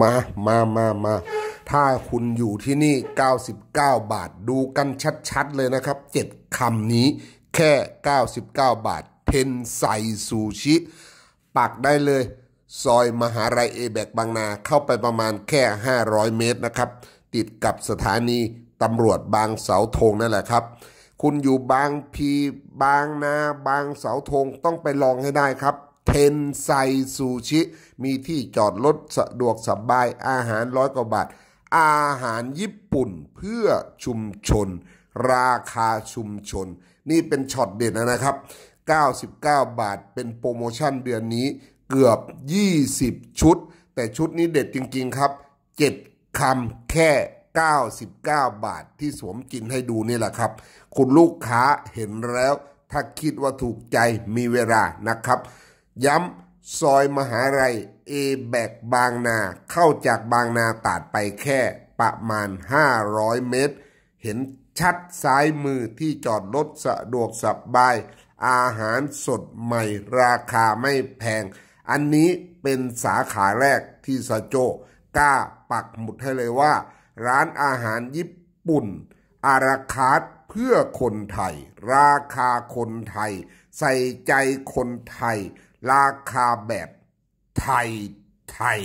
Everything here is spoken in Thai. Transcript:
มา มา มา มา ถ้าคุณอยู่ที่นี่ 99 บาท ดูกันชัดๆ เลยนะครับ 7 คำนี้แค่ 99 บาท เทนไซซูชิปักได้เลย ซอยมหาไรเอแบกบางนา เข้าไปประมาณแค่ 500 เมตรนะครับ ติดกับสถานีตำรวจบางเสาธงนั่นแหละครับ คุณอยู่บางพี บางนาบางเสาธงต้องไปลองให้ได้ครับเทนไซซูชิ มีที่จอดรถสะดวกสบายอาหารร้อยกว่าบาท อาหารญี่ปุ่นเพื่อชุมชน ราคาชุมชน นี่เป็นช็อตเด็ดนะครับ 99 บาทเป็นโปรโมชั่นเดือนนี้เกือบ 20 ชุด แต่ชุดนี้เด็ดจริงๆครับ 7คำแค่ 99 บาทที่สวมกินให้ดูนี่แหละครับ คุณลูกค้าเห็นแล้วถ้าคิดว่าถูกใจมีเวลานะครับย้ำซอยมหาลัยเอแบก บางนาเข้าจากบางนา ตาด ไปแค่ ประมาณ 500 เมตร เห็นชัดซ้ายมือที่จอดรถสะดวก สบาย อาหารสดใหม่ราคาไม่แพง อันนี้เป็นสาขาแรกที่สะโจกล้าปักหมุดให้เลยว่า ร้านอาหาร ญี่ปุ่น อาราคาดเพื่อคนไทย ราคาคนไทย ใส่ใจคนไทยราคาแบบ ไทยไทย